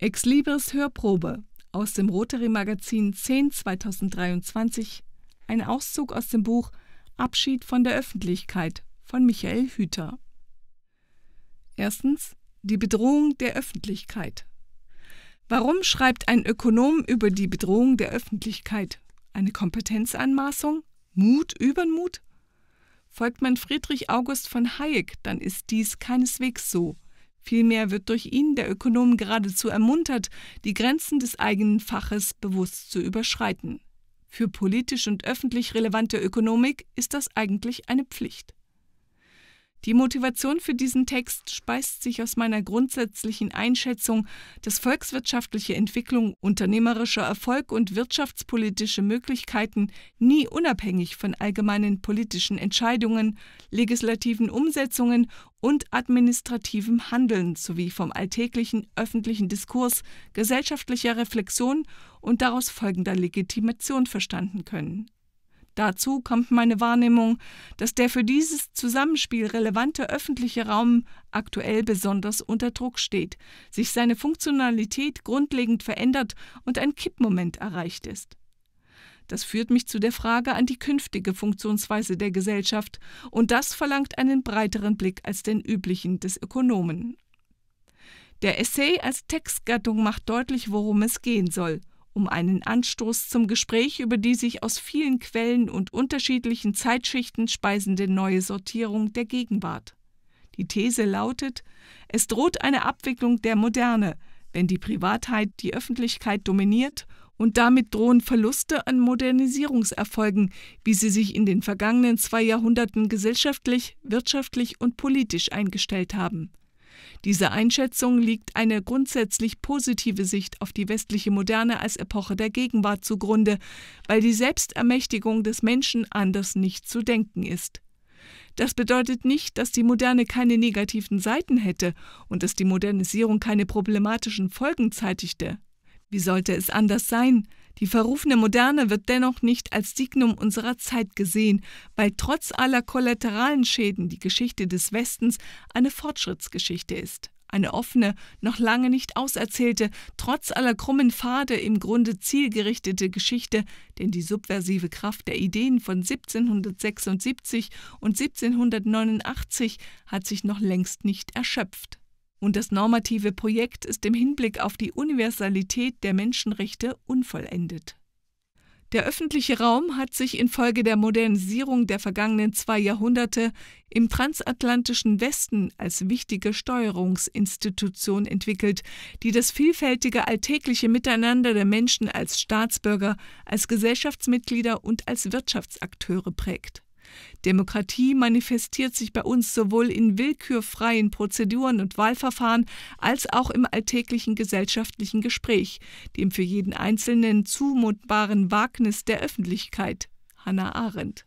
Ex Libris Hörprobe aus dem Rotary Magazin 10 2023, ein Auszug aus dem Buch Abschied von der Öffentlichkeit von Michael Hüter. Erstens die Bedrohung der Öffentlichkeit. Warum schreibt ein Ökonom über die Bedrohung der Öffentlichkeit? Eine Kompetenzanmaßung? Mut über Mut? Folgt man Friedrich August von Hayek, dann ist dies keineswegs so. Vielmehr wird durch ihn der Ökonom geradezu ermuntert, die Grenzen des eigenen Faches bewusst zu überschreiten. Für politisch und öffentlich relevante Ökonomik ist das eigentlich eine Pflicht. Die Motivation für diesen Text speist sich aus meiner grundsätzlichen Einschätzung, dass volkswirtschaftliche Entwicklung, unternehmerischer Erfolg und wirtschaftspolitische Möglichkeiten nie unabhängig von allgemeinen politischen Entscheidungen, legislativen Umsetzungen und administrativem Handeln sowie vom alltäglichen öffentlichen Diskurs, gesellschaftlicher Reflexion und daraus folgender Legitimation verstanden können. Dazu kommt meine Wahrnehmung, dass der für dieses Zusammenspiel relevante öffentliche Raum aktuell besonders unter Druck steht, sich seine Funktionalität grundlegend verändert und ein Kippmoment erreicht ist. Das führt mich zu der Frage an die künftige Funktionsweise der Gesellschaft, und das verlangt einen breiteren Blick als den üblichen des Ökonomen. Der Essay als Textgattung macht deutlich, worum es gehen soll um einen Anstoß zum Gespräch über die sich aus vielen Quellen und unterschiedlichen Zeitschichten speisende neue Sortierung der Gegenwart. Die These lautet, es droht eine Abwicklung der Moderne, wenn die Privatheit die Öffentlichkeit dominiert und damit drohen Verluste an Modernisierungserfolgen, wie sie sich in den vergangenen zwei Jahrhunderten gesellschaftlich, wirtschaftlich und politisch eingestellt haben. Dieser Einschätzung liegt eine grundsätzlich positive Sicht auf die westliche Moderne als Epoche der Gegenwart zugrunde, weil die Selbstermächtigung des Menschen anders nicht zu denken ist. Das bedeutet nicht, dass die Moderne keine negativen Seiten hätte und dass die Modernisierung keine problematischen Folgen zeitigte. Wie sollte es anders sein? Die verrufene Moderne wird dennoch nicht als Signum unserer Zeit gesehen, weil trotz aller kollateralen Schäden die Geschichte des Westens eine Fortschrittsgeschichte ist. Eine offene, noch lange nicht auserzählte, trotz aller krummen Pfade im Grunde zielgerichtete Geschichte, denn die subversive Kraft der Ideen von 1776 und 1789 hat sich noch längst nicht erschöpft und das normative Projekt ist im Hinblick auf die Universalität der Menschenrechte unvollendet. Der öffentliche Raum hat sich infolge der Modernisierung der vergangenen zwei Jahrhunderte im transatlantischen Westen als wichtige Steuerungsinstitution entwickelt, die das vielfältige alltägliche Miteinander der Menschen als Staatsbürger, als Gesellschaftsmitglieder und als Wirtschaftsakteure prägt. Demokratie manifestiert sich bei uns sowohl in willkürfreien Prozeduren und Wahlverfahren als auch im alltäglichen gesellschaftlichen Gespräch, dem für jeden Einzelnen zumutbaren Wagnis der Öffentlichkeit. Hannah Arendt.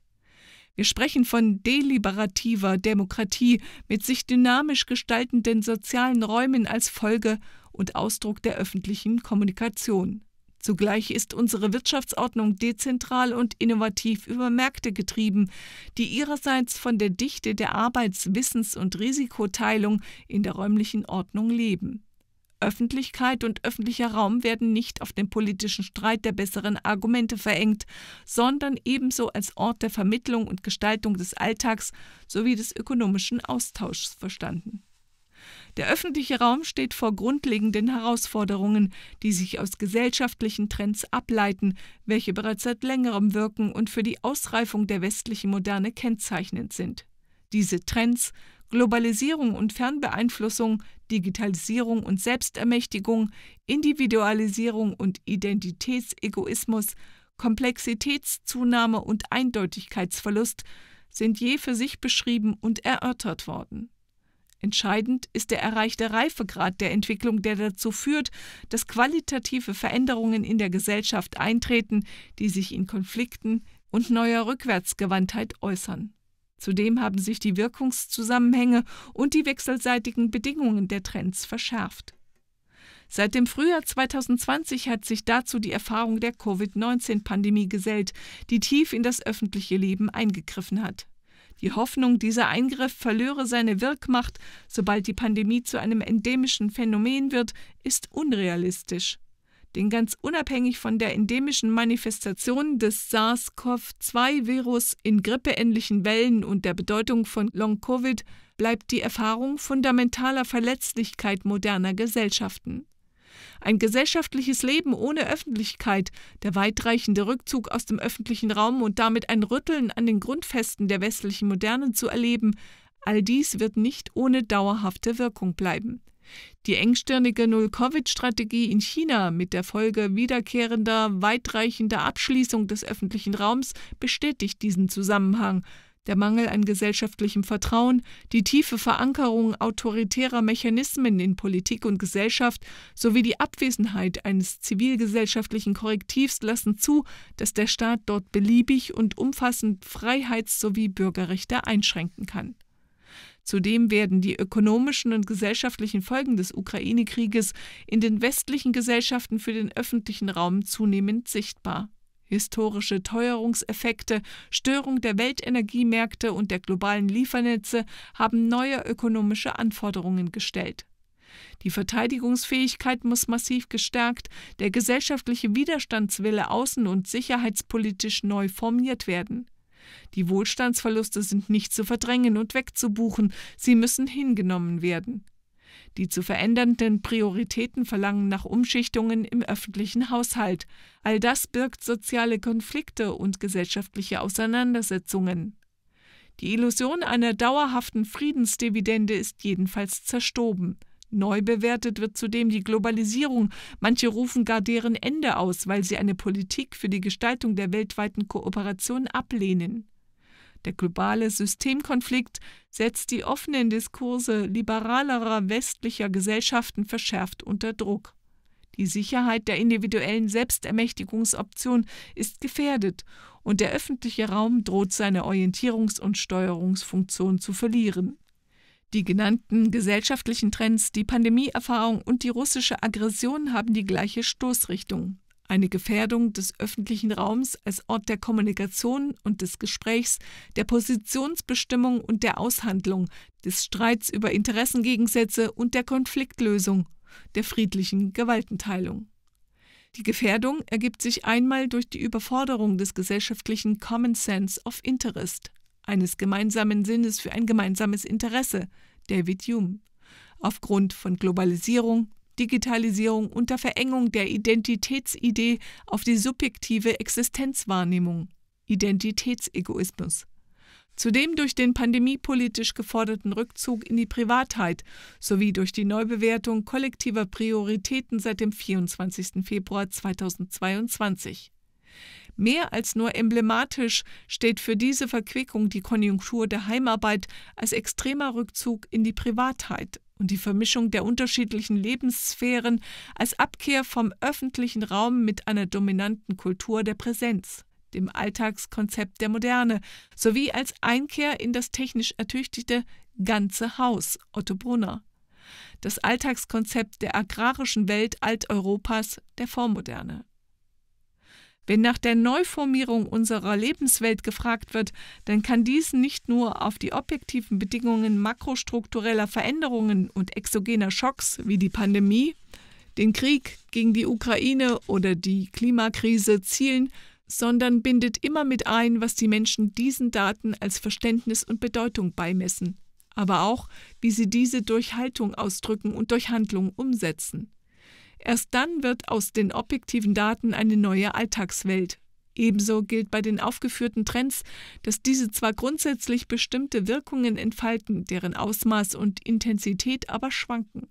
Wir sprechen von deliberativer Demokratie mit sich dynamisch gestaltenden sozialen Räumen als Folge und Ausdruck der öffentlichen Kommunikation. Zugleich ist unsere Wirtschaftsordnung dezentral und innovativ über Märkte getrieben, die ihrerseits von der Dichte der Arbeits-, Wissens- und Risikoteilung in der räumlichen Ordnung leben. Öffentlichkeit und öffentlicher Raum werden nicht auf den politischen Streit der besseren Argumente verengt, sondern ebenso als Ort der Vermittlung und Gestaltung des Alltags sowie des ökonomischen Austauschs verstanden. Der öffentliche Raum steht vor grundlegenden Herausforderungen, die sich aus gesellschaftlichen Trends ableiten, welche bereits seit längerem wirken und für die Ausreifung der westlichen Moderne kennzeichnend sind. Diese Trends Globalisierung und Fernbeeinflussung, Digitalisierung und Selbstermächtigung, Individualisierung und Identitätsegoismus, Komplexitätszunahme und Eindeutigkeitsverlust sind je für sich beschrieben und erörtert worden. Entscheidend ist der erreichte Reifegrad der Entwicklung, der dazu führt, dass qualitative Veränderungen in der Gesellschaft eintreten, die sich in Konflikten und neuer Rückwärtsgewandtheit äußern. Zudem haben sich die Wirkungszusammenhänge und die wechselseitigen Bedingungen der Trends verschärft. Seit dem Frühjahr 2020 hat sich dazu die Erfahrung der Covid-19-Pandemie gesellt, die tief in das öffentliche Leben eingegriffen hat. Die Hoffnung, dieser Eingriff verlöre seine Wirkmacht, sobald die Pandemie zu einem endemischen Phänomen wird, ist unrealistisch. Denn ganz unabhängig von der endemischen Manifestation des SARS-CoV-2-Virus in grippeähnlichen Wellen und der Bedeutung von Long-Covid bleibt die Erfahrung fundamentaler Verletzlichkeit moderner Gesellschaften. Ein gesellschaftliches Leben ohne Öffentlichkeit, der weitreichende Rückzug aus dem öffentlichen Raum und damit ein Rütteln an den Grundfesten der westlichen Moderne zu erleben, all dies wird nicht ohne dauerhafte Wirkung bleiben. Die engstirnige Null-Covid-Strategie in China mit der Folge wiederkehrender, weitreichender Abschließung des öffentlichen Raums bestätigt diesen Zusammenhang, der Mangel an gesellschaftlichem Vertrauen, die tiefe Verankerung autoritärer Mechanismen in Politik und Gesellschaft sowie die Abwesenheit eines zivilgesellschaftlichen Korrektivs lassen zu, dass der Staat dort beliebig und umfassend Freiheits- sowie Bürgerrechte einschränken kann. Zudem werden die ökonomischen und gesellschaftlichen Folgen des Ukraine-Krieges in den westlichen Gesellschaften für den öffentlichen Raum zunehmend sichtbar. Historische Teuerungseffekte, Störung der Weltenergiemärkte und der globalen Liefernetze haben neue ökonomische Anforderungen gestellt. Die Verteidigungsfähigkeit muss massiv gestärkt, der gesellschaftliche Widerstandswille außen- und sicherheitspolitisch neu formiert werden. Die Wohlstandsverluste sind nicht zu verdrängen und wegzubuchen, sie müssen hingenommen werden. Die zu verändernden Prioritäten verlangen nach Umschichtungen im öffentlichen Haushalt. All das birgt soziale Konflikte und gesellschaftliche Auseinandersetzungen. Die Illusion einer dauerhaften Friedensdividende ist jedenfalls zerstoben. Neu bewertet wird zudem die Globalisierung. Manche rufen gar deren Ende aus, weil sie eine Politik für die Gestaltung der weltweiten Kooperation ablehnen. Der globale Systemkonflikt setzt die offenen Diskurse liberalerer westlicher Gesellschaften verschärft unter Druck. Die Sicherheit der individuellen Selbstermächtigungsoption ist gefährdet und der öffentliche Raum droht seine Orientierungs- und Steuerungsfunktion zu verlieren. Die genannten gesellschaftlichen Trends, die Pandemieerfahrung und die russische Aggression haben die gleiche Stoßrichtung eine Gefährdung des öffentlichen Raums als Ort der Kommunikation und des Gesprächs, der Positionsbestimmung und der Aushandlung, des Streits über Interessengegensätze und der Konfliktlösung, der friedlichen Gewaltenteilung. Die Gefährdung ergibt sich einmal durch die Überforderung des gesellschaftlichen Common Sense of Interest, eines gemeinsamen Sinnes für ein gemeinsames Interesse, David Hume, aufgrund von Globalisierung, Digitalisierung unter Verengung der Identitätsidee auf die subjektive Existenzwahrnehmung, Identitätsegoismus. Zudem durch den pandemiepolitisch geforderten Rückzug in die Privatheit sowie durch die Neubewertung kollektiver Prioritäten seit dem 24. Februar 2022. Mehr als nur emblematisch steht für diese Verquickung die Konjunktur der Heimarbeit als extremer Rückzug in die Privatheit und die Vermischung der unterschiedlichen Lebenssphären als Abkehr vom öffentlichen Raum mit einer dominanten Kultur der Präsenz, dem Alltagskonzept der Moderne, sowie als Einkehr in das technisch ertüchtigte ganze Haus Otto Brunner, das Alltagskonzept der agrarischen Welt Alteuropas der Vormoderne. Wenn nach der Neuformierung unserer Lebenswelt gefragt wird, dann kann dies nicht nur auf die objektiven Bedingungen makrostruktureller Veränderungen und exogener Schocks wie die Pandemie, den Krieg gegen die Ukraine oder die Klimakrise zielen, sondern bindet immer mit ein, was die Menschen diesen Daten als Verständnis und Bedeutung beimessen, aber auch, wie sie diese durch Haltung ausdrücken und durch Handlung umsetzen. Erst dann wird aus den objektiven Daten eine neue Alltagswelt. Ebenso gilt bei den aufgeführten Trends, dass diese zwar grundsätzlich bestimmte Wirkungen entfalten, deren Ausmaß und Intensität aber schwanken.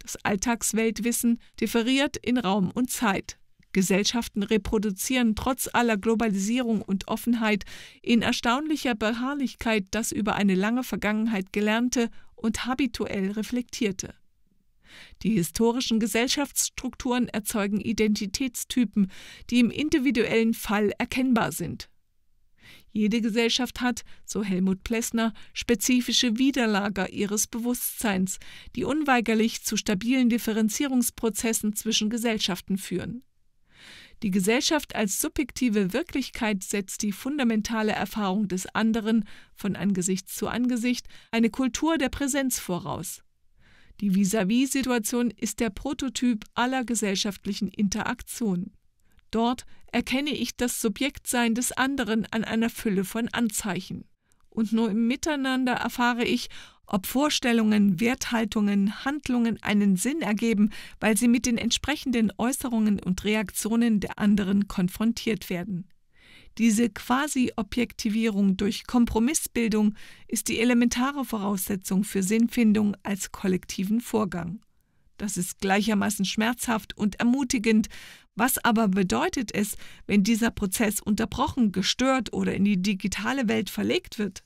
Das Alltagsweltwissen differiert in Raum und Zeit. Gesellschaften reproduzieren trotz aller Globalisierung und Offenheit in erstaunlicher Beharrlichkeit das über eine lange Vergangenheit Gelernte und habituell Reflektierte. Die historischen Gesellschaftsstrukturen erzeugen Identitätstypen, die im individuellen Fall erkennbar sind. Jede Gesellschaft hat, so Helmut Plessner, spezifische Widerlager ihres Bewusstseins, die unweigerlich zu stabilen Differenzierungsprozessen zwischen Gesellschaften führen. Die Gesellschaft als subjektive Wirklichkeit setzt die fundamentale Erfahrung des anderen von Angesicht zu Angesicht, eine Kultur der Präsenz voraus. Die Vis-à-vis-Situation ist der Prototyp aller gesellschaftlichen Interaktion. Dort erkenne ich das Subjektsein des anderen an einer Fülle von Anzeichen. Und nur im Miteinander erfahre ich, ob Vorstellungen, Werthaltungen, Handlungen einen Sinn ergeben, weil sie mit den entsprechenden Äußerungen und Reaktionen der anderen konfrontiert werden. Diese Quasi-Objektivierung durch Kompromissbildung ist die elementare Voraussetzung für Sinnfindung als kollektiven Vorgang. Das ist gleichermaßen schmerzhaft und ermutigend. Was aber bedeutet es, wenn dieser Prozess unterbrochen, gestört oder in die digitale Welt verlegt wird?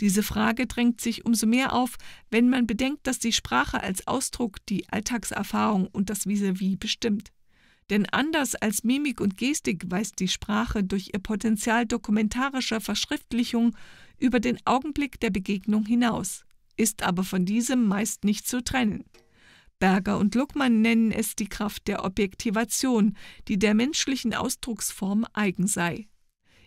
Diese Frage drängt sich umso mehr auf, wenn man bedenkt, dass die Sprache als Ausdruck die Alltagserfahrung und das Vis-à-vis -vis bestimmt. Denn anders als Mimik und Gestik weist die Sprache durch ihr Potenzial dokumentarischer Verschriftlichung über den Augenblick der Begegnung hinaus, ist aber von diesem meist nicht zu trennen. Berger und Luckmann nennen es die Kraft der Objektivation, die der menschlichen Ausdrucksform eigen sei.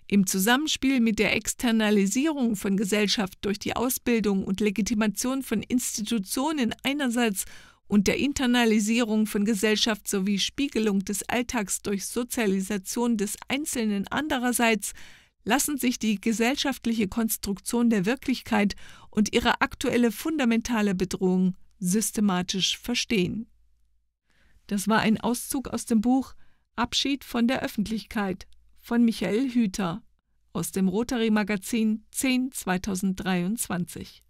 Im Zusammenspiel mit der Externalisierung von Gesellschaft durch die Ausbildung und Legitimation von Institutionen einerseits und der Internalisierung von Gesellschaft sowie Spiegelung des Alltags durch Sozialisation des Einzelnen andererseits lassen sich die gesellschaftliche Konstruktion der Wirklichkeit und ihre aktuelle fundamentale Bedrohung systematisch verstehen. Das war ein Auszug aus dem Buch Abschied von der Öffentlichkeit von Michael Hüter aus dem Rotary Magazin 10 2023.